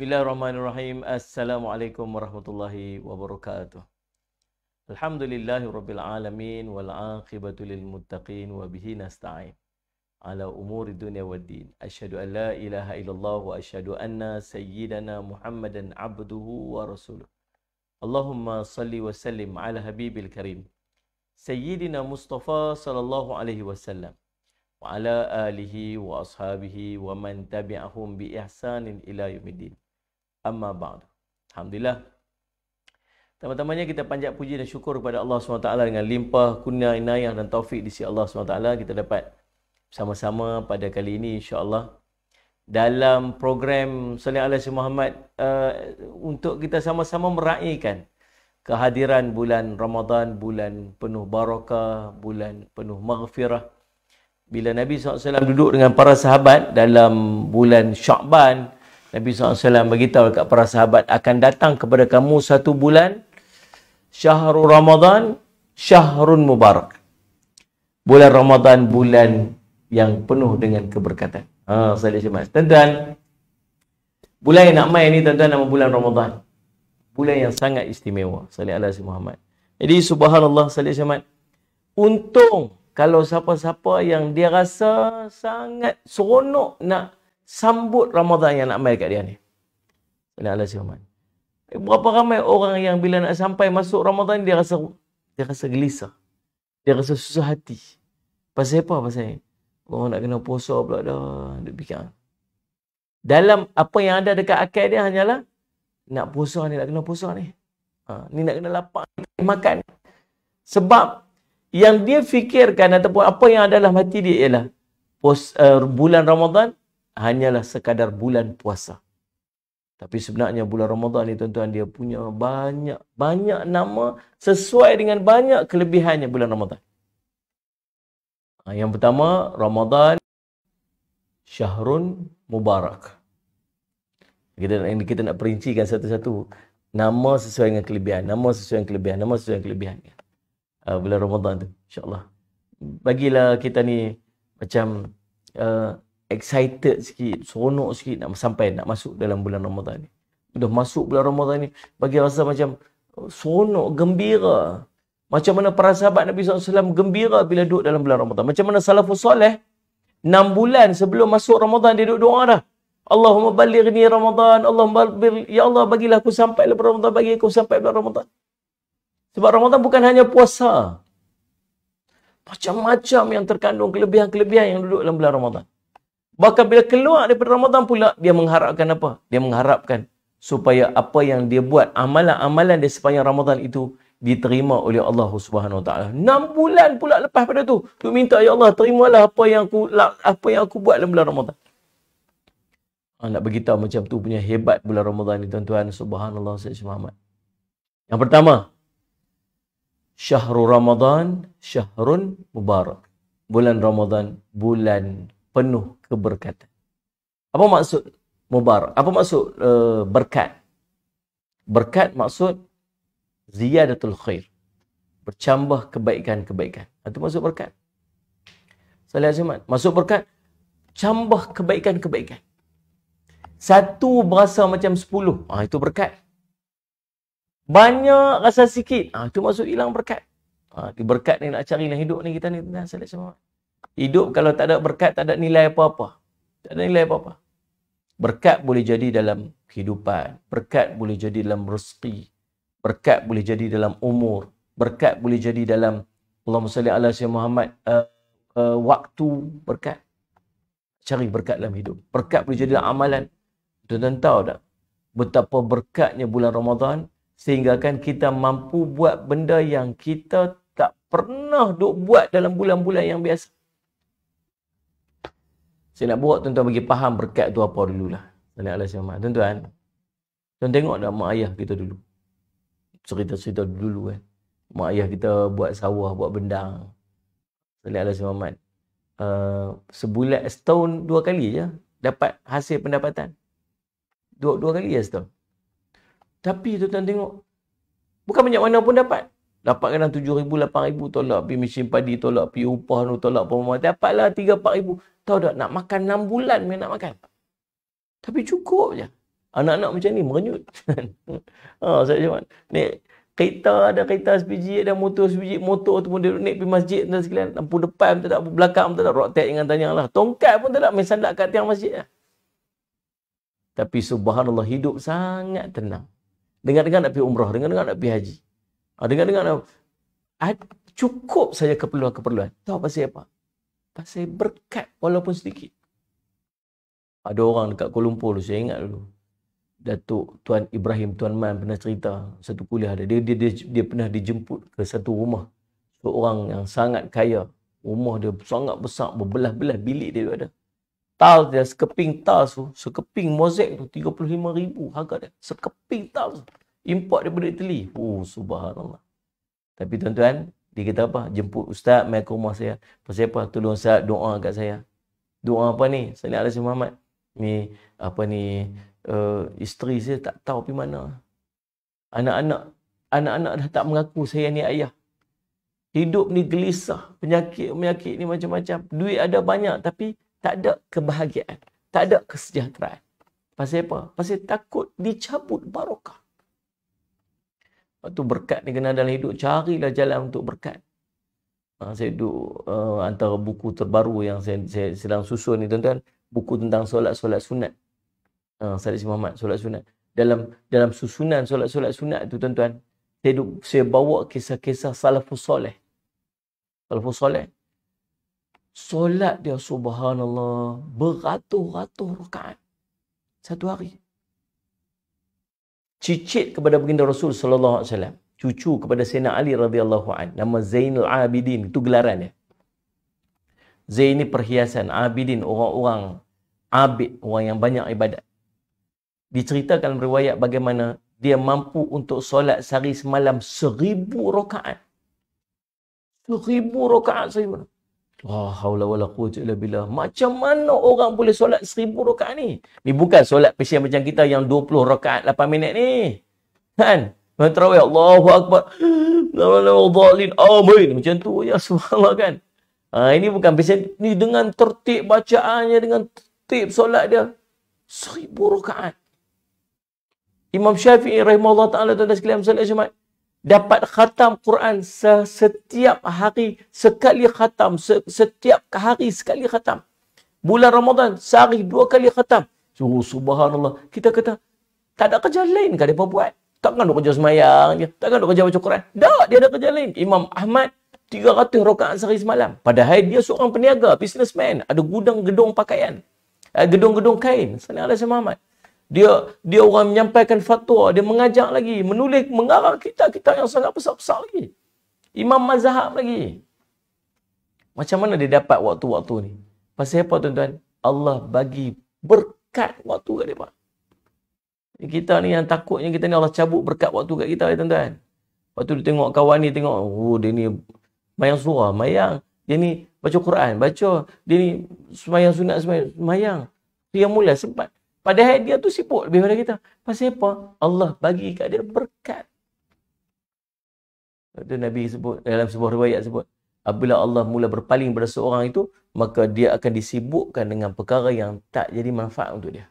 Bismillahirrahmanirrahim. Assalamualaikum warahmatullahi wabarakatuh. Alhamdulillahi rabbil alamin wal aqibatu lil muttaqin wa bihi nasta'in. Ala umuri dunya wad din. Ashhadu an la ilaha illallah wa ashhadu anna sayyidana Muhammadan abduhu wa rasuluh. Allahumma salli wa sallim ala habibil karim. Sayyidina Mustafa sallallahu alaihi wasallam. Wa ala wa ashabihi wa man tabi'ahum bi إلى يوم yumidin. Amma ba'du. Alhamdulillah. Tambah-tambahnya kita panjat puji dan syukur kepada Allah SWT dengan limpah, kurnia, inayah dan taufik di sisi Allah SWT. Kita dapat sama-sama pada kali ini insya Allah Dalam program Salih Alaihi Muhammad uh, untuk kita sama-sama meraihkan kehadiran bulan Ramadan, bulan penuh barakah, bulan penuh maghfirah. Bila Nabi SAW duduk dengan para sahabat dalam bulan Syakban, Nabi SAW beritahu kepada para sahabat akan datang kepada kamu satu bulan Syahrul Ramadan Syahrul Mubarak Bulan Ramadan bulan yang penuh dengan keberkatan ha, Saya lihat cemas Tuan-tuan Bulan yang nak mai ni tuan-tuan nama bulan Ramadan Bulan yang sangat istimewa Salih Allah si Muhammad Jadi subhanallah Salih Syamad Untung kalau siapa-siapa yang dia rasa sangat seronok nak sambut Ramadan yang nak mai kat dia ni. Bila Allah Syahman. Berapa ramai orang yang bila nak sampai masuk Ramadan dia rasa dia rasa gelisah. Dia rasa susah hati. Pasal apa? Pasal orang oh, nak kena puasa pula dah. Dia fikir. Dalam apa yang ada dekat akal dia hanyalah nak puasa ni, nak kena puasa ni. Ha, ni nak kena lapar, nak makan. Sebab yang dia fikirkan ataupun apa yang ada dalam hati dia ialah pos, uh, eh, bulan Ramadhan hanyalah sekadar bulan puasa. Tapi sebenarnya bulan Ramadhan ni tuan-tuan dia punya banyak banyak nama sesuai dengan banyak kelebihannya bulan Ramadhan. Ah, yang pertama Ramadhan, Syahrun Mubarak. Kita ini kita nak perincikan satu-satu nama sesuai dengan kelebihan, nama sesuai dengan kelebihan, nama sesuai dengan kelebihannya. Uh, bulan Ramadhan tu insya-Allah. Bagilah kita ni macam uh, excited sikit, seronok sikit nak sampai nak masuk dalam bulan Ramadan ni. Dah masuk bulan Ramadan ni bagi rasa macam oh, seronok, gembira. Macam mana para sahabat Nabi SAW gembira bila duduk dalam bulan Ramadan. Macam mana salafus soleh, 6 bulan sebelum masuk Ramadan dia duduk doa dah. Allahumma balighni Ramadan, Allahumma balbir, ya Allah bagilah aku sampai bulan Ramadan, bagi aku sampai bulan Ramadan. Sebab Ramadan bukan hanya puasa. Macam-macam yang terkandung kelebihan-kelebihan yang duduk dalam bulan Ramadan. Bahkan bila keluar daripada Ramadan pula, dia mengharapkan apa? Dia mengharapkan supaya apa yang dia buat, amalan-amalan dia sepanjang Ramadan itu diterima oleh Allah Subhanahu taala. 6 bulan pula lepas pada tu, tu minta ya Allah terimalah apa yang aku apa yang aku buat dalam bulan Ramadan. Ha, nak beritahu macam tu punya hebat bulan Ramadan ni tuan-tuan subhanallah saya Muhammad. Yang pertama, Syahrul Ramadan, syahrul Mubarak. Bulan Ramadan, bulan penuh keberkatan. Apa maksud mubar? Apa maksud uh, berkat? Berkat maksud ziyadatul khair. Bercambah kebaikan-kebaikan. Itu maksud berkat. Salih Azimat. Maksud berkat, cambah kebaikan-kebaikan. Satu berasa macam sepuluh. Ah, itu berkat. Banyak rasa sikit. Ah, itu maksud hilang berkat. Ah, berkat ni nak cari dalam hidup ni kita ni. Salih Azimat. Hidup kalau tak ada berkat, tak ada nilai apa-apa. Tak ada nilai apa-apa. Berkat boleh jadi dalam kehidupan. Berkat boleh jadi dalam rezeki. Berkat boleh jadi dalam umur. Berkat boleh jadi dalam Allah SWT, Allah SWT Muhammad, uh, uh, waktu berkat. Cari berkat dalam hidup. Berkat boleh jadi dalam amalan. Tuan-tuan tahu tak? Betapa berkatnya bulan Ramadan sehinggakan kita mampu buat benda yang kita tak pernah duk buat dalam bulan-bulan yang biasa. Saya nak buat tuan-tuan bagi faham berkat tu apa dululah. Alhamdulillah. Tuan-tuan, tuan tengok dah mak ayah kita dulu. Cerita-cerita dulu kan. Mak ayah kita buat sawah, buat bendang. Alhamdulillah. Uh, sebulan, setahun dua kali je dapat hasil pendapatan. Dua dua kali je setahun. Tapi tuan-tuan tengok, bukan banyak mana pun dapat. Dapat kadang RM7,000, RM8,000 tolak pergi mesin padi, tolak pergi upah, tolak pemerintah. Dapatlah RM3,000, RM4,000. Tahu tak nak makan 6 bulan dia nak makan. Tapi cukup je. Anak-anak macam ni merenyut. ha, saya cuman. Ni, kereta ada kereta SPG ada motor SPG motor tu pun dia naik pergi masjid dan sekalian lampu depan tak ada belakang tak ada roktek dengan tanya lah tongkat pun tak ada main sandak kat tiang masjid lah. tapi subhanallah hidup sangat tenang dengar-dengar nak pergi umrah dengar-dengar nak pergi haji ah, dengar-dengar nak ah, cukup saja keperluan-keperluan tahu pasal apa saya berkat walaupun sedikit. Ada orang dekat Kuala Lumpur tu, saya ingat dulu. Datuk Tuan Ibrahim Tuan Man pernah cerita satu kuliah dia. Dia, dia, dia, dia pernah dijemput ke satu rumah. orang yang sangat kaya. Rumah dia sangat besar, berbelah-belah bilik dia ada. Tal dia, sekeping tal tu, sekeping mozek tu, RM35,000 harga dia. Sekeping tal tu. Import daripada Italy. Oh, subhanallah. Tapi tuan-tuan, dia kata apa? Jemput ustaz mai ke rumah saya. Pasal apa? Tolong ustaz doa kat saya. Doa apa ni? Saya nak Rasul Muhammad. Ni apa ni? Uh, isteri saya tak tahu pergi mana. Anak-anak anak-anak dah tak mengaku saya ni ayah. Hidup ni gelisah, penyakit-penyakit ni macam-macam. Duit ada banyak tapi tak ada kebahagiaan, tak ada kesejahteraan. Pasal apa? Pasal takut dicabut barokah. Lepas tu berkat ni kena dalam hidup, carilah jalan untuk berkat. Ha, saya duduk uh, antara buku terbaru yang saya, saya sedang susun ni tuan-tuan, buku tentang solat-solat sunat. Ha, Salih Muhammad, solat sunat. Dalam dalam susunan solat-solat sunat tu tuan-tuan, saya, duduk, saya bawa kisah-kisah salafus soleh. Salafus soleh. Solat dia subhanallah beratus-ratus rakaat. Satu hari cicit kepada baginda Rasul sallallahu alaihi wasallam cucu kepada Sayyidina Ali radhiyallahu an nama Zainul Abidin itu gelaran gelarannya Zain ini perhiasan Abidin orang-orang abid orang yang banyak ibadat diceritakan riwayat bagaimana dia mampu untuk solat sehari semalam seribu rakaat seribu rakaat seribu. semalam Oh, haula wala quwwata illa billah. Macam mana orang boleh solat seribu rakaat ni? Ni bukan solat pesian macam kita yang 20 rakaat 8 minit ni. Kan? Macam tarawih Allahu akbar. La wala wadhalin. Amin. Macam tu ya subhanallah kan. Ha, ini bukan pesian ni dengan tertib bacaannya dengan tertib solat dia seribu rakaat. Imam Syafi'i rahimahullah taala tuan-tuan sekalian salat dapat khatam Quran setiap hari sekali khatam setiap hari sekali khatam bulan Ramadan sehari dua kali khatam oh, subhanallah kita kata tak ada kerja lain ke dia buat takkan dia kerja semayang dia takkan dia kerja baca Quran tak dia ada kerja lain Imam Ahmad 300 rakaat sehari semalam padahal dia seorang peniaga businessman ada gudang gedung pakaian eh, gedung-gedung kain sana lah ada Imam dia dia orang menyampaikan fatwa dia mengajak lagi menulis mengarang kita kita yang sangat besar-besar lagi imam mazhab lagi macam mana dia dapat waktu-waktu ni pasal apa tuan-tuan Allah bagi berkat waktu kat dia kita ni yang takutnya kita ni Allah cabut berkat waktu kat kita ya tuan-tuan lepas dia tengok kawan ni tengok oh dia ni mayang surah mayang dia ni baca Quran baca dia ni semayang sunat semayang dia mula sempat Padahal dia tu sibuk lebih daripada kita. Pasal apa? Allah bagi kat dia berkat. Itu Nabi sebut, dalam sebuah riwayat sebut. Apabila Allah mula berpaling pada seorang itu, maka dia akan disibukkan dengan perkara yang tak jadi manfaat untuk dia.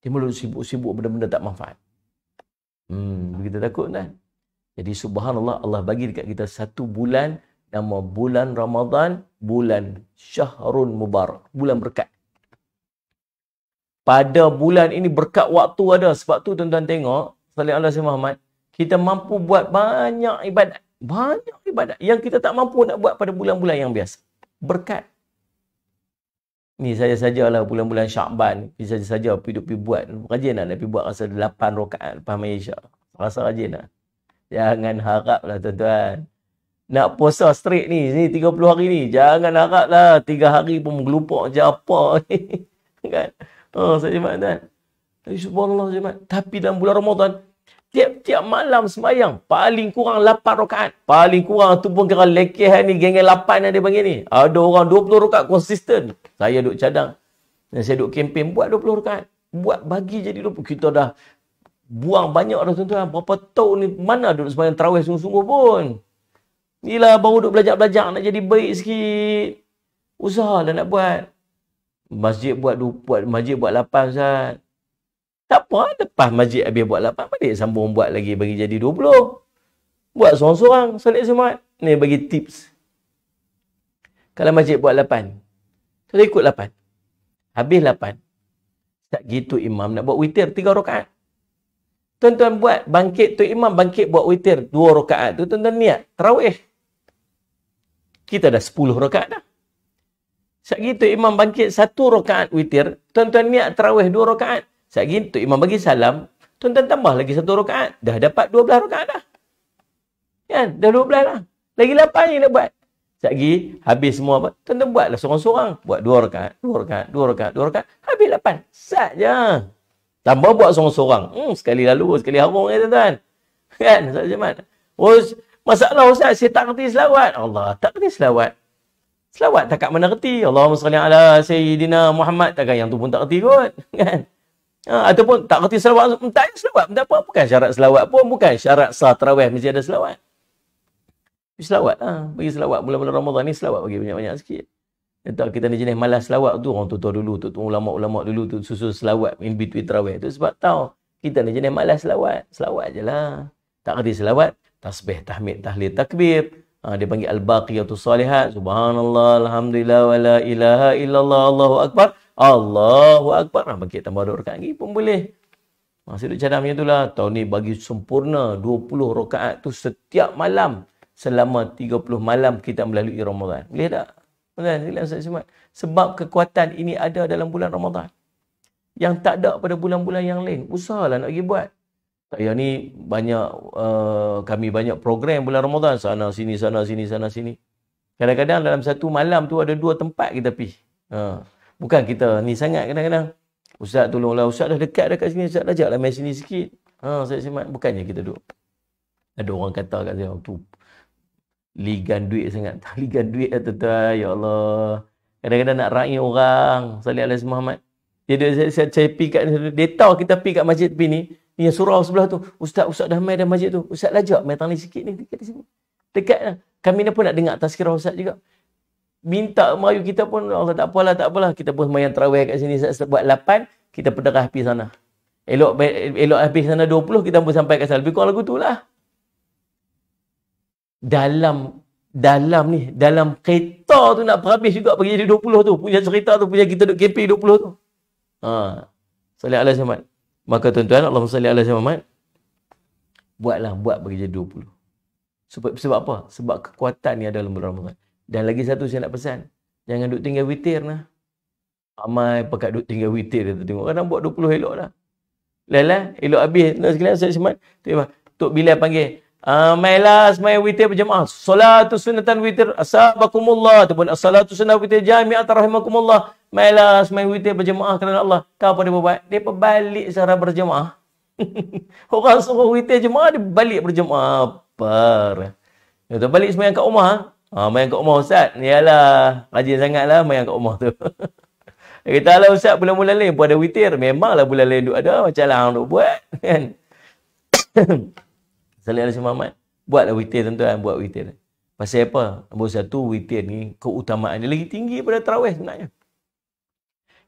Dia mula sibuk-sibuk benda-benda tak manfaat. Hmm, begitu takut kan? Jadi subhanallah Allah bagi dekat kita satu bulan nama bulan Ramadan, bulan Syahrul Mubarak, bulan berkat pada bulan ini berkat waktu ada. Sebab tu tuan-tuan tengok, Salih Allah S.W. Muhammad, kita mampu buat banyak ibadat. Banyak ibadat yang kita tak mampu nak buat pada bulan-bulan yang biasa. Berkat. Ni saya sajalah bulan-bulan Syakban. Ni saya saja pergi, pergi buat. Rajin lah nak pergi buat rasa 8 rokaat lepas Malaysia. Rasa rajin lah. Jangan harap lah tuan-tuan. Nak puasa straight ni. Ni 30 hari ni. Jangan harap lah. 3 hari pun gelupak je apa ni. kan? Ha, saya jemaat kan. Subhanallah jemaat. Tapi dalam bulan Ramadan, tiap-tiap malam semayang, paling kurang 8 rakaat. Paling kurang tu pun kira lekeh ni, geng-geng 8 yang dia panggil ni. Ada orang 20 rakaat konsisten. Saya duk cadang. Dan saya duk kempen buat 20 rakaat. Buat bagi jadi 20. Kita dah buang banyak dah tuan-tuan. Berapa tahun ni, mana duduk semayang terawih sungguh-sungguh pun. Inilah baru duk belajar-belajar nak jadi baik sikit. Usahalah nak buat. Masjid buat dua, masjid buat lapan Ustaz. Tak apa, lepas masjid habis buat lapan, balik sambung buat lagi bagi jadi dua puluh. Buat seorang-seorang solat Jumaat. Ni bagi tips. Kalau masjid buat lapan, saya ikut lapan. Habis lapan. Tak gitu imam nak buat witir tiga rakaat. Tuan-tuan buat bangkit tu imam bangkit buat witir dua rakaat tu tuan-tuan niat tarawih. Kita dah sepuluh rakaat dah. Sebab itu imam bangkit satu rokaat witir, tuan-tuan niat terawih dua rokaat. Sebab itu imam bagi salam, tuan-tuan tambah lagi satu rokaat. Dah dapat dua belah rokaat. dah. Kan? Dah dua belah lah. Lagi lapan yang nak buat. Sekejap lagi, habis semua apa? Tuan-tuan buatlah seorang-seorang. Buat dua rakaat, dua rakaat, dua rakaat, dua rakaat. Habis lapan. Sat je. Tambah buat seorang-seorang. Hmm, sekali lalu, sekali harung ya, tuan-tuan. Kan? Ustaz Jemat. Oh, masalah Ustaz, saya tak kerti selawat. Allah, tak kerti selawat. Selawat takkan mana reti. Allahumma salli ala Sayyidina Muhammad. Takkan yang tu pun tak reti kot. Kan? Ha, ataupun tak reti selawat. Tak ada selawat. Tak apa. Bukan syarat selawat pun. Bukan syarat sah terawih. Mesti ada selawat. Bagi selawat lah. Ha. Bagi selawat. Bulan-bulan Ramadhan ni selawat bagi banyak-banyak sikit. Tak kita ni jenis malas selawat tu. Orang tua-tua dulu. Tua-tua ulama-ulama dulu. tu susun selawat in between terawih tu. Sebab tahu. Kita ni jenis malas selawat. Selawat je lah. Tak reti selawat. Tasbih, tahmid, tahlil, takbir. Ha, dia panggil Al-Baqiyatu Salihat. Subhanallah, Alhamdulillah, wa la ilaha illallah, Allahu Akbar. Allahu Akbar. Ha, ah, bagi tambah dua rakaat lagi pun boleh. Masih duduk cadang macam itulah. Tahun ni bagi sempurna 20 rakaat tu setiap malam. Selama 30 malam kita melalui Ramadan. Boleh tak? Boleh tak? Sebab kekuatan ini ada dalam bulan Ramadan. Yang tak ada pada bulan-bulan yang lain. Usahalah nak pergi buat saya ni banyak uh, kami banyak program bulan Ramadan sana sini sana sini sana sini. Kadang-kadang dalam satu malam tu ada dua tempat kita pergi. Ha. Bukan kita ni sangat kadang-kadang. Ustaz tolonglah. Ustaz dah dekat dekat sini. Ustaz ajaklah main sini sikit. Ha, saya simak. Bukannya kita duduk. Ada orang kata kat saya. Tu, ligan duit sangat. Tak ligan duit lah tuan Ya Allah. Kadang-kadang nak raih orang. Salih Alias Muhammad. Dia, dia saya, saya, saya pergi kat Dia tahu kita pergi kat masjid pergi ni yang surau sebelah tu. Ustaz, Ustaz dah mai dalam masjid tu. Ustaz lajak, mai tangan sikit ni dekat sini. Dekat lah. Kami ni pun nak dengar tazkirah Ustaz juga. Minta mayu kita pun, Allah tak apalah, tak apalah. Kita pun semayang terawih kat sini. Ustaz buat 8, kita pedarah habis sana. Elok, elok habis sana 20, kita pun sampai kat sana. Lebih kurang lagu tu lah. Dalam dalam ni, dalam kereta tu nak berhabis juga pergi jadi 20 tu. Punya cerita tu, punya kita duduk KP 20 tu. Ha. Salih Allah Zaman. Maka tuan-tuan Allah SWT Allah SWT Buatlah Buat bagi 20 sebab, sebab apa? Sebab kekuatan ni ada dalam bulan Ramadan Dan lagi satu saya nak pesan Jangan duduk tinggal witir lah Amai pekat duduk tinggal witir Kita tengok Kadang buat 20 elok lah Lelah Elok habis Nak sekalian saya semat Tok Bilal panggil Amailah ah, semai witir berjemaah. Salatu sunatan witir. Assalamualaikum Allah. Ataupun assalatu sunnah witir jami'at rahimakumullah. Mailah semai witir berjemaah kerana Allah. Tahu apa dia buat? Dia balik secara berjemaah. Orang suruh witir jemaah, dia balik berjemaah. Par. Dia tu balik semayang kat rumah. Ha, main kat rumah Ustaz. Yalah, rajin sangatlah main kat rumah tu. dia kata lah Ustaz, bulan-bulan lain pun ada witir. Memanglah bulan lain duk ada. Macam lah orang duk buat. Kan? Salih Alisim Muhammad. Buatlah witir tuan-tuan. Buat witir. Pasal apa? Nombor satu, witir ni keutamaan dia lagi tinggi daripada terawih sebenarnya.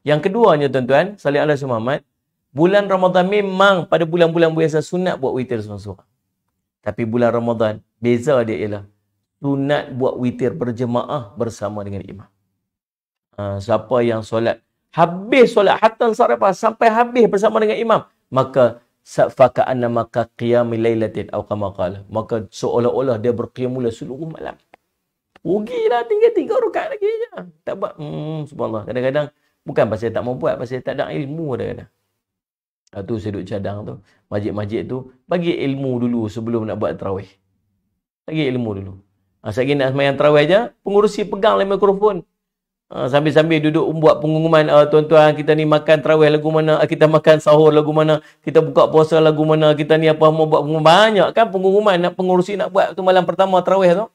Yang keduanya tuan-tuan, salih Allah Muhammad, bulan Ramadhan memang pada bulan-bulan biasa sunat buat witir seorang-seorang. Tapi bulan Ramadhan beza dia ialah sunat buat witir berjemaah bersama dengan imam. Uh, siapa yang solat, habis solat, hatan sarafah sampai habis bersama dengan imam, maka safaka'anna maka qiyami laylatin awqamakala. Maka seolah-olah dia berqiyamula seluruh malam. Ugi lah tinggal tiga rukat lagi je. Tak buat. Hmm, subhanallah. Kadang-kadang, Bukan pasal tak mau buat, pasal tak ada ilmu dah kata. Lepas tu saya duduk cadang tu, majik-majik tu, bagi ilmu dulu sebelum nak buat terawih. Bagi ilmu dulu. Ah, ha, saya nak semayang terawih aja, pengurusi pegang lah mikrofon. Ha, sambil-sambil duduk buat pengumuman, uh, tuan-tuan kita ni makan terawih lagu mana, kita makan sahur lagu mana, kita buka puasa lagu mana, kita ni apa mau buat pengumuman. Banyak kan pengumuman nak pengurusi nak buat tu malam pertama terawih tu.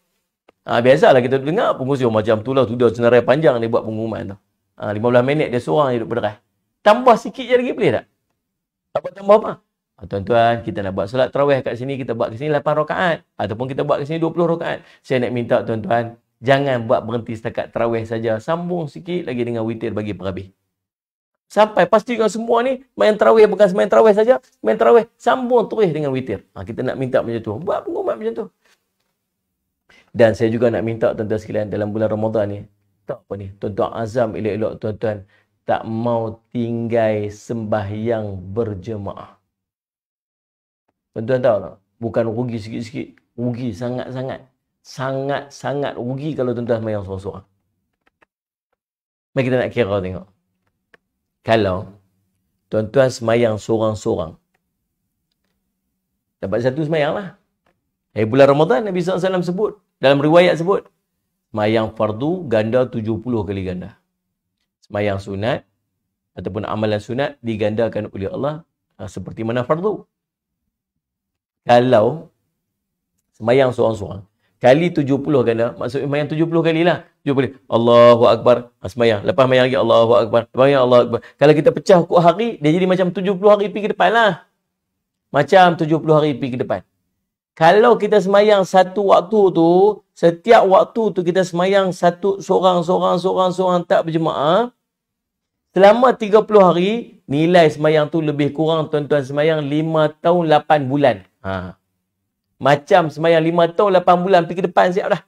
Ha, biasalah kita dengar pengurusi oh, macam tu lah, tu dia senarai panjang ni buat pengumuman tu. Ha, ah, 15 minit dia seorang hidup berderai. Tambah sikit je lagi boleh tak? Tak buat tambah apa? Ha, tuan-tuan, kita nak buat solat terawih kat sini, kita buat kat sini 8 rokaat Ataupun kita buat kat sini 20 rokaat Saya nak minta tuan-tuan, jangan buat berhenti setakat terawih saja. Sambung sikit lagi dengan witir bagi perhabis. Sampai pasti pastikan semua ni main terawih bukan main terawih saja, main terawih sambung terus dengan witir. Ha, kita nak minta macam tu. Buat pengumat macam tu. Dan saya juga nak minta tuan-tuan sekalian dalam bulan Ramadan ni, tak apa ni tuan-tuan azam elok-elok tuan-tuan tak mau tinggai sembahyang berjemaah tuan-tuan tahu tak bukan rugi sikit-sikit rugi sangat-sangat sangat-sangat rugi kalau tuan-tuan sembahyang sorang-sorang mari kita nak kira tengok kalau tuan-tuan sembahyang sorang-sorang dapat satu sembahyang lah Hari bulan Ramadan Nabi SAW sebut dalam riwayat sebut Semayang fardu ganda 70 kali ganda. Semayang sunat ataupun amalan sunat digandakan oleh Allah ha, seperti mana fardu. Kalau semayang seorang-seorang, kali 70 ganda, maksudnya semayang 70 kali lah. 70. Allahu Akbar, ha, semayang. Lepas semayang lagi, Allahu Akbar. Lepas semayang, Allahu Akbar. Kalau kita pecah hukum hari, dia jadi macam 70 hari pergi ke depan lah. Macam 70 hari pergi ke depan kalau kita semayang satu waktu tu, setiap waktu tu kita semayang satu seorang, seorang, seorang, seorang tak berjemaah, selama 30 hari, nilai semayang tu lebih kurang tuan-tuan semayang 5 tahun 8 bulan. Ha. Macam semayang 5 tahun 8 bulan, pergi depan siap dah.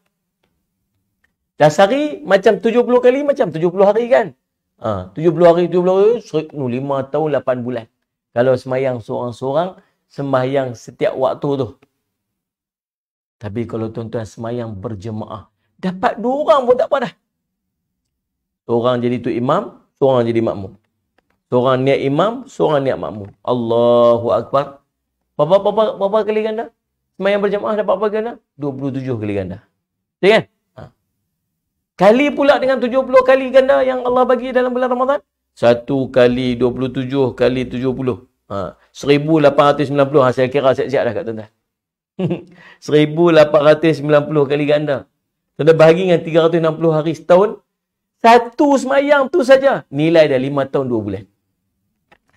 Dah sehari, macam 70 kali, macam 70 hari kan? Ha. 70 hari, 70 hari, 5 tahun 8 bulan. Kalau semayang seorang-seorang, semayang setiap waktu tu. Tapi kalau tuan-tuan semayang berjemaah, dapat dua orang pun tak apa dah. Seorang jadi tu imam, seorang jadi makmum. Seorang niat imam, seorang niat makmum. Allahu Akbar. Berapa, berapa, berapa kali ganda? Semayang berjemaah dapat berapa ganda? 27 kali ganda. Betul ya kan? Ha. Kali pula dengan 70 kali ganda yang Allah bagi dalam bulan Ramadan? Satu kali 27 kali 70. Ha. 1890 hasil kira siap-siap dah kat tuan-tuan. 1890 kali ganda. Kalau bahagi dengan 360 hari setahun, satu semayang tu saja nilai dah 5 tahun 2 bulan.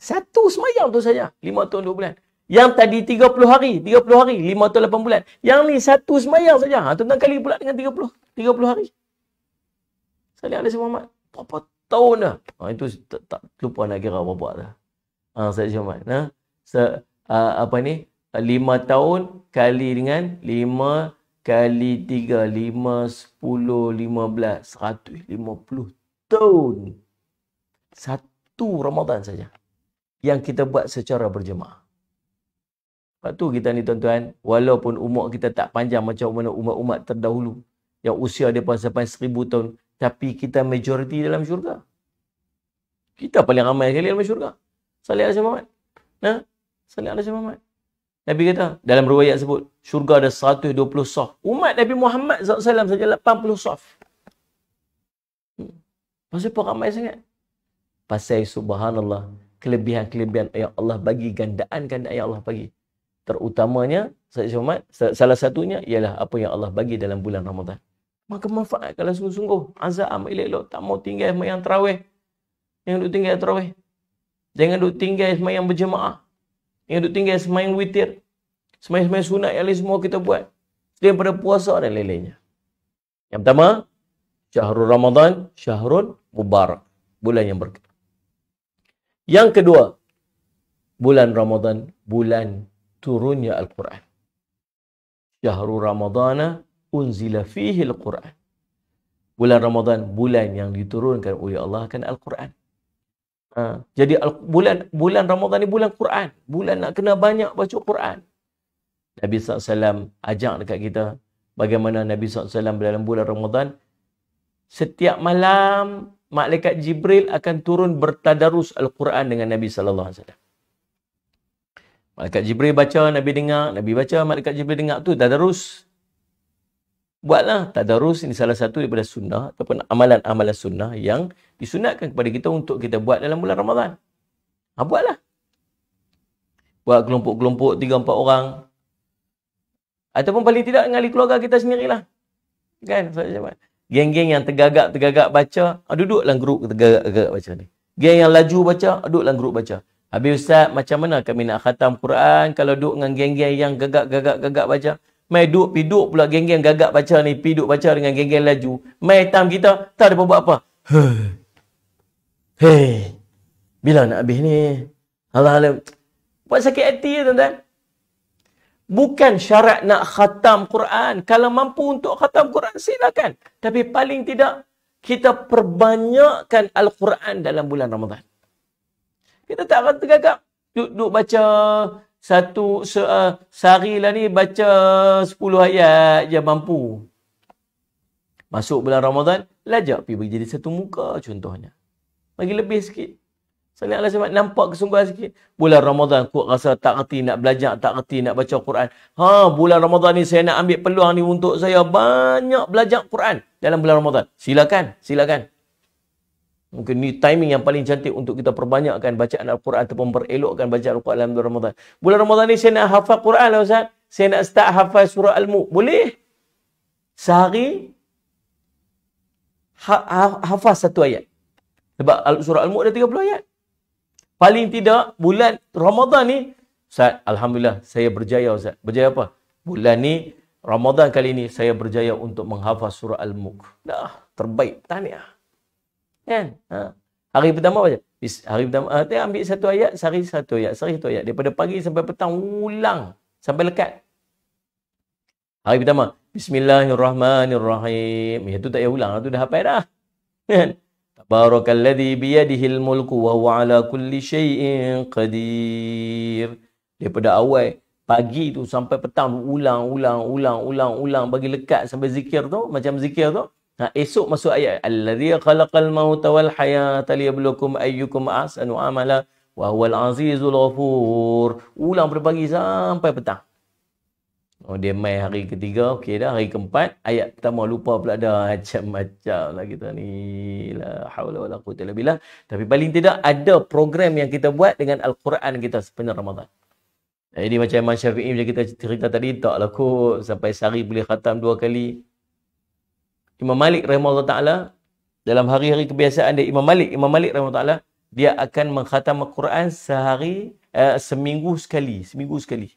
Satu semayang tu saja 5 tahun 2 bulan. Yang tadi 30 hari, 30 hari, 5 tahun 8 bulan. Yang ni satu semayang saja. Ha tuan kali pula dengan 30 30 hari. Salih Ali Muhammad. Berapa tahun dah? Ha, itu tak, tak lupa nak lah kira apa buat dah. Ha saya Muhammad. Ha? Se, uh, apa ni? Lima tahun kali dengan lima kali tiga lima sepuluh lima belas seratus lima puluh tahun satu Ramadan saja yang kita buat secara berjemaah. Lepas tu kita ni tuan-tuan, walaupun umat kita tak panjang macam mana umat-umat terdahulu yang usia dia pun sampai seribu tahun, tapi kita majoriti dalam syurga. Kita paling ramai sekali dalam syurga. Salih Al-Sya Nah, Salih Al-Sya Nabi kata, dalam ruwayat sebut, syurga ada 120 saf. Umat Nabi Muhammad SAW saja 80 saf. Hmm. Pasal apa ramai sangat? Pasal subhanallah, kelebihan-kelebihan yang Allah bagi, gandaan-gandaan yang Allah bagi. Terutamanya, Muhammad, salah satunya ialah apa yang Allah bagi dalam bulan Ramadhan. Maka manfaat kalau sungguh-sungguh. Azam amat elok-elok. Tak mau tinggal semayang terawih. Yang duduk tinggal terawih. Jangan duduk tinggal semayang berjemaah. Yang duduk tinggal semain witir. Semain-semain sunat yang lain semua kita buat. Setiap pada puasa dan lain-lainnya. Yang pertama, Syahrul Ramadan, Syahrul Mubarak. Bulan yang berkat. Yang kedua, bulan Ramadan, bulan turunnya Al-Quran. Syahrul Ramadan, unzila fihi Al-Quran. Bulan Ramadan, bulan yang diturunkan oleh Allah kan Al-Quran. Ha. Jadi bulan bulan Ramadhan ni bulan Quran. Bulan nak kena banyak baca Quran. Nabi SAW ajak dekat kita bagaimana Nabi SAW dalam bulan Ramadhan setiap malam Malaikat Jibril akan turun bertadarus Al-Quran dengan Nabi SAW. Malaikat Jibril baca, Nabi dengar. Nabi baca, Malaikat Jibril dengar. tu tadarus buatlah tadarus ini salah satu daripada sunnah ataupun amalan-amalan sunnah yang disunatkan kepada kita untuk kita buat dalam bulan Ramadhan. Ha, buatlah. Buat kelompok-kelompok tiga empat orang. Ataupun paling tidak dengan keluarga kita sendirilah. Kan? Geng-geng yang tergagak-tergagak baca, ha, ah, duduklah grup tergagak-gagak baca ni. Geng yang laju baca, ah, duduklah grup baca. Habis Ustaz, macam mana kami nak khatam Quran kalau duduk dengan geng-geng yang gagak-gagak-gagak baca? Mai duduk piduk pula geng-geng gagak baca ni. Piduk baca dengan geng-geng laju. Mai time kita, tak ada buat apa. Hei. Bila nak habis ni? Allah Allah. Buat sakit hati ya tuan-tuan. Bukan syarat nak khatam Quran. Kalau mampu untuk khatam Quran, silakan. Tapi paling tidak, kita perbanyakkan Al-Quran dalam bulan Ramadan. Kita tak akan tergagap. Duduk baca satu se, uh, sehari lah ni baca 10 ayat je mampu. Masuk bulan Ramadan, lajak pergi jadi satu muka contohnya. Bagi lebih sikit. Salih Allah sebab nampak kesungguhan sikit. Bulan Ramadan, kuat rasa tak erti nak belajar, tak erti nak baca Quran. Ha, bulan Ramadan ni saya nak ambil peluang ni untuk saya banyak belajar Quran dalam bulan Ramadan. Silakan, silakan. Mungkin ni timing yang paling cantik untuk kita perbanyakkan bacaan Al-Quran ataupun berelokkan bacaan Al-Quran dalam bulan Ramadhan. Bulan Ramadhan ni saya nak hafal Quran lah Ustaz. Saya nak start hafal surah al Mulk, Boleh? Sehari ha- ha- hafal satu ayat. Sebab surah al Mulk ada 30 ayat. Paling tidak bulan Ramadhan ni Ustaz, Alhamdulillah saya berjaya Ustaz. Berjaya apa? Bulan ni Ramadhan kali ni saya berjaya untuk menghafaz surah Al-Mulk. Dah, terbaik. Tahniah. Kan? Ha. Hari pertama baca. Hari pertama. Uh, ah, dia ambil satu ayat, sehari satu ayat, sehari satu ayat. Daripada pagi sampai petang, ulang. Sampai lekat. Hari pertama. Bismillahirrahmanirrahim. Itu ya, tak payah ulang. Itu lah, dah apa dah. Kan? Tabarakalladhi biyadihil mulku wa huwa ala kulli syai'in qadir. Daripada awal pagi tu sampai petang ulang ulang ulang ulang ulang bagi lekat sampai zikir tu macam zikir tu Nah, esok masuk ayat allazi khalaqal mauta wal hayata liyabluwakum ayyukum ahsanu amala wa huwal azizul ghafur. Ulang pada sampai petang. Oh dia mai hari ketiga, okey dah hari keempat ayat pertama lupa pula dah macam-macam lah kita ni. La haula wala quwwata illa billah. Tapi paling tidak ada program yang kita buat dengan al-Quran kita sepanjang Ramadan. Jadi macam Imam Syafi'i macam kita cerita tadi, taklah kot sampai sehari boleh khatam dua kali. Imam Malik rahimahullah ta'ala dalam hari-hari kebiasaan dia Imam Malik Imam Malik rahimahullah ta'ala dia akan mengkhatam Al-Quran sehari eh, seminggu sekali seminggu sekali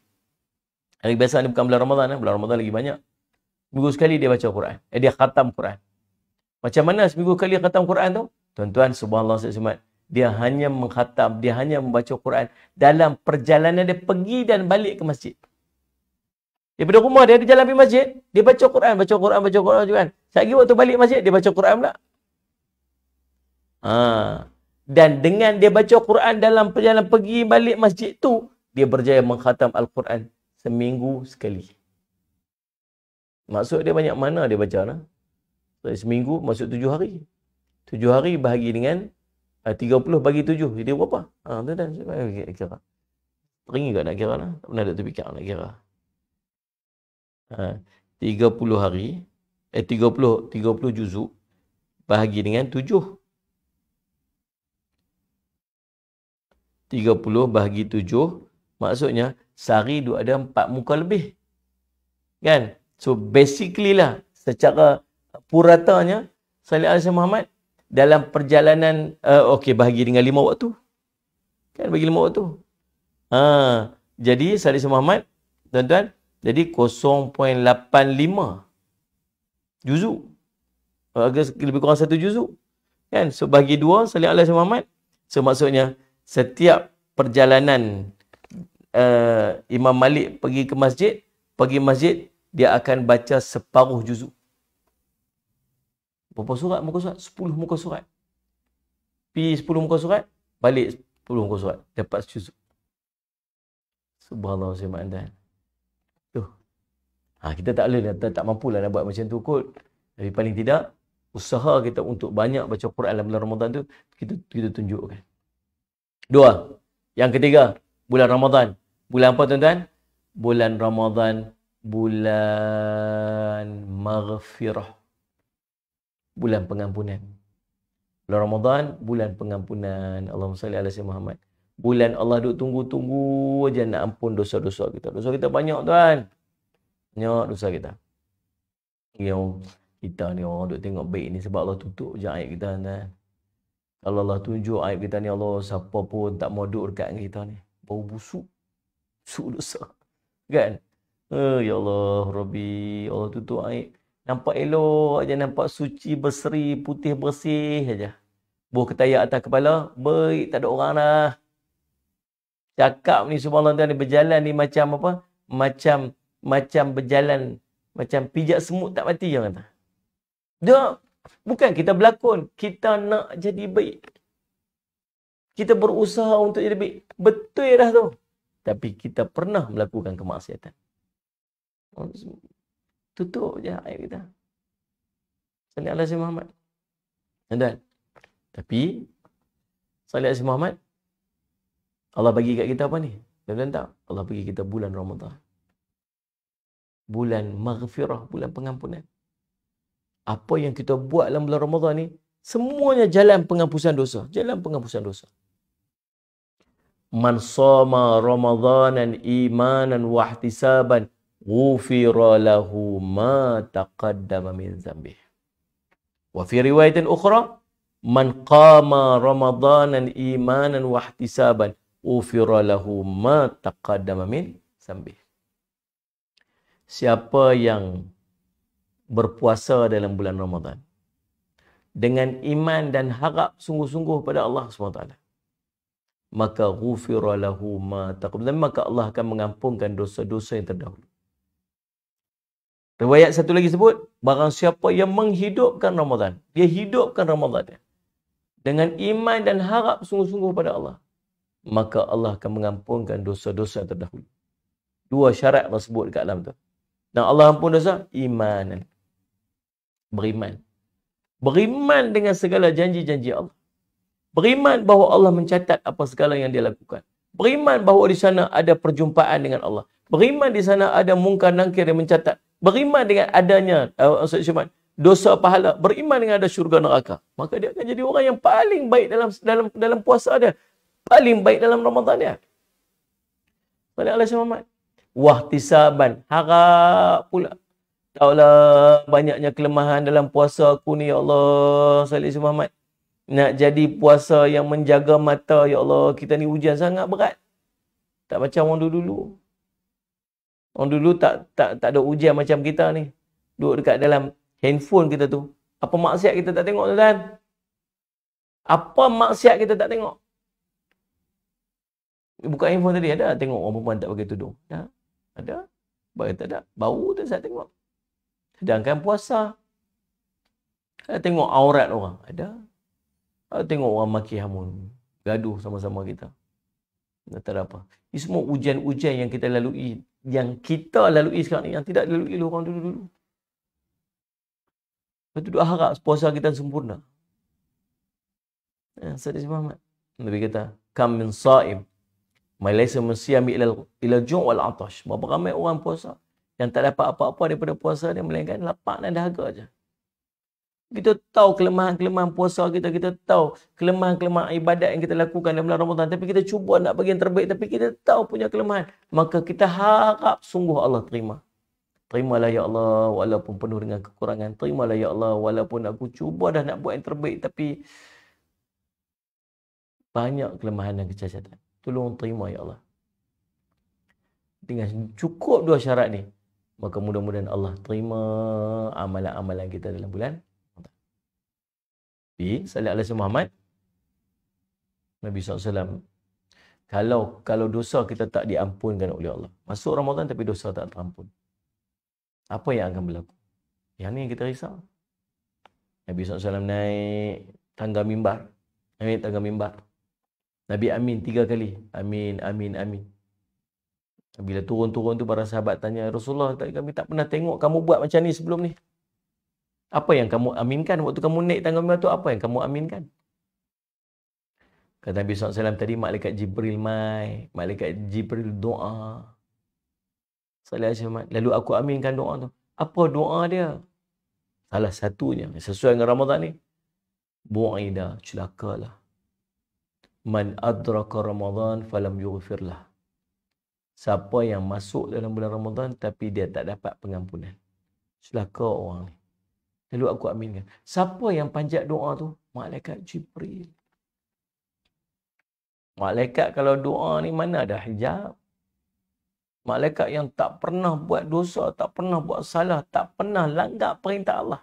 hari biasa ni bukan bulan Ramadan eh. bulan Ramadan lagi banyak seminggu sekali dia baca Al-Quran eh, dia khatam Al-Quran macam mana seminggu sekali khatam Al-Quran tu tuan-tuan subhanallah sesemat dia hanya mengkhatam dia hanya membaca Al-Quran dalam perjalanan dia pergi dan balik ke masjid Daripada rumah dia ada jalan pergi masjid, dia baca Quran, baca Quran, baca Quran juga kan. Satgi waktu balik masjid, dia baca Quran pula. Ha. Dan dengan dia baca Quran dalam perjalanan pergi balik masjid tu, dia berjaya mengkhatam Al-Quran seminggu sekali. Maksud dia banyak mana dia baca lah. So, seminggu maksud tujuh hari. Tujuh hari bahagi dengan ah, tiga puluh bagi tujuh. Jadi berapa? Ha, tu dah. Kira. ringi kau nak kira lah. Tak pernah ada tu fikir nak kira. 30 ha, hari eh 30 30 juzuk bahagi dengan 7 30 bahagi 7 maksudnya sehari dia ada 4 muka lebih kan so basically lah secara puratanya Salih Al Muhammad dalam perjalanan uh, okey bahagi dengan 5 waktu kan bagi 5 waktu ha jadi Salih Al Muhammad tuan-tuan jadi 0.85 juzuk. Agak lebih kurang satu juzuk. Kan? So bagi dua salih Allah SWT. Muhammad. So maksudnya setiap perjalanan uh, Imam Malik pergi ke masjid, pergi masjid dia akan baca separuh juzuk. Berapa surat muka surat? sepuluh muka surat. Pi sepuluh muka surat, balik sepuluh muka surat dapat juzuk. Subhanallah, saya mengandalkan. Tu. Ha, kita tak boleh, tak, tak lah nak buat macam tu kot. Tapi paling tidak, usaha kita untuk banyak baca Quran dalam bulan Ramadan tu, kita kita tunjukkan. Dua. Yang ketiga, bulan Ramadan. Bulan apa tuan-tuan? Bulan Ramadan, bulan maghfirah. Bulan pengampunan. Bulan Ramadan, bulan pengampunan. Allahumma salli ala Sayyidina Muhammad bulan Allah duk tunggu-tunggu aja nak ampun dosa-dosa kita. Dosa kita banyak tuan. Banyak dosa kita. Yang kita ni orang duk tengok baik ni sebab Allah tutup je aib kita ni Allah Allah tunjuk aib kita ni Allah siapa pun tak mau duduk dekat kita ni. Bau busuk. Busuk dosa. Kan? Eh, ya Allah Rabbi, Allah tutup aib. Nampak elok aja nampak suci berseri, putih bersih aja. Buah ketayak atas kepala, baik tak ada orang dah cakap ni subhanallah tuan ni berjalan ni macam apa macam macam berjalan macam pijak semut tak mati yang kata dia bukan kita berlakon kita nak jadi baik kita berusaha untuk jadi baik betul dah tu tapi kita pernah melakukan kemaksiatan tutup je air kita Salih Allah si tuan Tapi, Salih alaihi wasallam. Allah bagi kat kita apa ni? Tuan-tuan tahu? Allah bagi kita bulan Ramadhan. Bulan maghfirah, bulan pengampunan. Apa yang kita buat dalam bulan Ramadhan ni, semuanya jalan pengampusan dosa. Jalan pengampusan dosa. Man sama Ramadhanan imanan wahtisaban ghufira lahu ma taqaddama min zambih. Wa fi riwayatin ukhra, man qama Ramadhanan imanan wahtisaban ghufira ufira lahu ma taqaddama min sambih. Siapa yang berpuasa dalam bulan Ramadan dengan iman dan harap sungguh-sungguh pada Allah SWT. Maka ghufira lahu ma taqaddama maka Allah akan mengampunkan dosa-dosa yang terdahulu. Riwayat satu lagi sebut, barang siapa yang menghidupkan Ramadan, dia hidupkan Ramadan dengan iman dan harap sungguh-sungguh pada Allah maka Allah akan mengampunkan dosa-dosa terdahulu. Dua syarat Allah sebut dekat dalam tu. Nak Allah ampun dosa? imanan. Beriman. Beriman dengan segala janji-janji Allah. Beriman bahawa Allah mencatat apa segala yang dia lakukan. Beriman bahawa di sana ada perjumpaan dengan Allah. Beriman di sana ada mungkar nangkir yang mencatat. Beriman dengan adanya uh, dosa pahala. Beriman dengan ada syurga neraka. Maka dia akan jadi orang yang paling baik dalam dalam dalam puasa dia paling baik dalam Ramadan dia. Balik Allah SWT. Muhammad. Wahtisaban. Harap pula. Taulah banyaknya kelemahan dalam puasa aku ni, Ya Allah. Salih SWT. Nak jadi puasa yang menjaga mata, Ya Allah. Kita ni ujian sangat berat. Tak macam orang dulu-dulu. Orang dulu tak tak tak ada ujian macam kita ni. Duduk dekat dalam handphone kita tu. Apa maksiat kita tak tengok tu, Dan? Apa maksiat kita tak tengok? Buka handphone tadi ada tengok orang perempuan tak pakai tudung. Ya. Ada. Baik tak ada. Bau tu saya tengok. Sedangkan puasa. Ada tengok aurat orang. Ada. Ada tengok orang maki hamun. Gaduh sama-sama kita. Tak ada apa. Ini semua ujian-ujian yang kita lalui. Yang kita lalui sekarang ni. Yang tidak lalui orang dulu-dulu. Lepas tu doa harap puasa kita sempurna. Ya, Sadis Muhammad. Nabi kata, Kam min sa'im. Malaysia mesti ambil ila jung wal atash. Berapa ramai orang puasa yang tak dapat apa-apa daripada puasa dia melainkan lapar dan dahaga aja. Kita tahu kelemahan-kelemahan puasa kita, kita tahu kelemahan-kelemahan ibadat yang kita lakukan dalam bulan Ramadan, tapi kita cuba nak bagi yang terbaik tapi kita tahu punya kelemahan, maka kita harap sungguh Allah terima. Terimalah ya Allah walaupun penuh dengan kekurangan, terimalah ya Allah walaupun aku cuba dah nak buat yang terbaik tapi banyak kelemahan dan kecacatan. Tolong terima ya Allah. Dengan cukup dua syarat ni, maka mudah-mudahan Allah terima amalan-amalan kita dalam bulan. Jadi, salat Allah Muhammad, Nabi SAW, kalau kalau dosa kita tak diampunkan oleh Allah, masuk Ramadan tapi dosa tak terampun, apa yang akan berlaku? Yang ni yang kita risau. Nabi SAW naik tangga mimbar. Naik tangga mimbar. Nabi amin tiga kali. Amin, amin, amin. Bila turun-turun tu para sahabat tanya Rasulullah, tadi kami tak pernah tengok kamu buat macam ni sebelum ni. Apa yang kamu aminkan waktu kamu naik tangga mimbar tu? Apa yang kamu aminkan? Kata Nabi SAW tadi, Malaikat Jibril mai, Malaikat Jibril doa. Lalu aku aminkan doa tu. Apa doa dia? Salah satunya, sesuai dengan Ramadhan ni, Bu'idah, celakalah man adraka ramadan falam yughfir lah siapa yang masuk dalam bulan ramadan tapi dia tak dapat pengampunan celaka orang ni lalu aku aminkan siapa yang panjat doa tu malaikat jibril malaikat kalau doa ni mana ada hijab Malaikat yang tak pernah buat dosa, tak pernah buat salah, tak pernah langgar perintah Allah.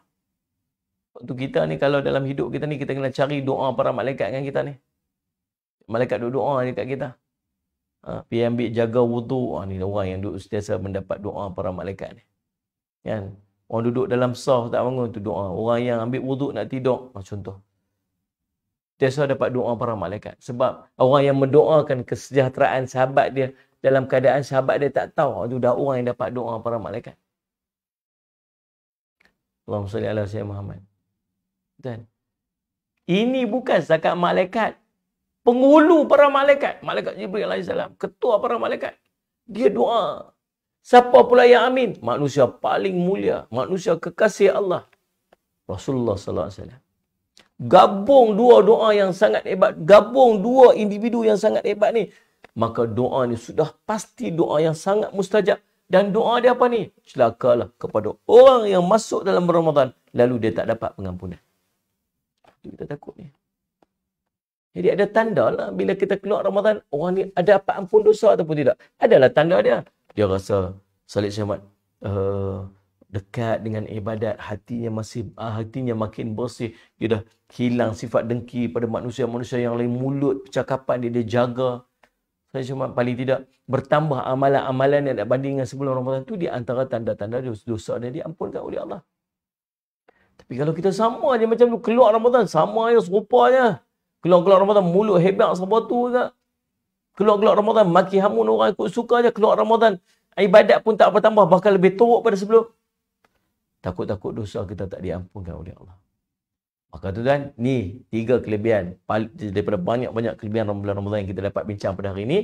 Waktu kita ni kalau dalam hidup kita ni kita kena cari doa para malaikat dengan kita ni malaikat duduk doa ah, ni dekat kita. Ha, pergi ambil jaga wudu. Ha, ni orang yang duduk setiasa mendapat doa para malaikat ni. Kan? Orang duduk dalam sah tak bangun tu doa. Orang yang ambil wudu nak tidur. macam tu. Setiasa dapat doa para malaikat. Sebab orang yang mendoakan kesejahteraan sahabat dia dalam keadaan sahabat dia tak tahu. Itu dah orang yang dapat doa para malaikat. Allahumma salli ala Muhammad. Dan ini bukan zakat malaikat pengulu para malaikat, malaikat Jibril AS, ketua para malaikat, dia doa. Siapa pula yang amin? Manusia paling mulia, manusia kekasih Allah. Rasulullah sallallahu alaihi wasallam. Gabung dua doa yang sangat hebat, gabung dua individu yang sangat hebat ni, maka doa ni sudah pasti doa yang sangat mustajab dan doa dia apa ni? Celakalah kepada orang yang masuk dalam Ramadan lalu dia tak dapat pengampunan. Itu kita takut ni. Ya. Jadi ada tanda lah bila kita keluar Ramadan, orang ni ada apa ampun dosa ataupun tidak. Adalah tanda dia. Dia rasa Salih Syamad uh, eh, dekat dengan ibadat, hatinya masih uh, hatinya makin bersih. Dia dah hilang sifat dengki pada manusia-manusia yang lain. Mulut, percakapan dia, dia jaga. Salih Syamad paling tidak bertambah amalan-amalan yang banding dengan sebelum Ramadan. tu di antara tanda-tanda dosa, dosa dia diampunkan oleh Allah. Tapi kalau kita sama je macam tu, keluar Ramadan, sama je, serupa je. Keluar-keluar Ramadan mulut hebat serba tu juga. Keluar-keluar Ramadan maki hamun orang ikut suka je keluar Ramadan. Ibadat pun tak bertambah bahkan lebih teruk pada sebelum. Takut-takut dosa kita tak diampunkan oleh Allah. Maka tu kan, ni tiga kelebihan daripada banyak-banyak kelebihan ramadan Ramadan yang kita dapat bincang pada hari ini.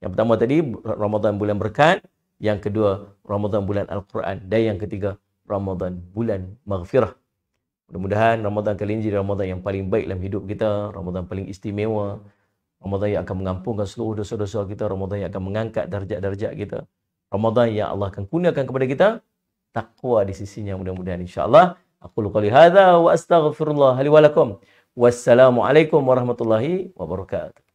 Yang pertama tadi, Ramadan bulan berkat. Yang kedua, Ramadan bulan Al-Quran. Dan yang ketiga, Ramadan bulan maghfirah. Mudah-mudahan Ramadan kali ini jadi Ramadan yang paling baik dalam hidup kita, Ramadan paling istimewa, Ramadan yang akan mengampunkan seluruh dosa-dosa kita, Ramadan yang akan mengangkat darjat-darjat kita, Ramadan yang Allah akan kurniakan kepada kita, Takwa di sisinya mudah-mudahan insya Allah. Aku lukali hadha wa astaghfirullah halihwalakum. Wassalamualaikum warahmatullahi wabarakatuh.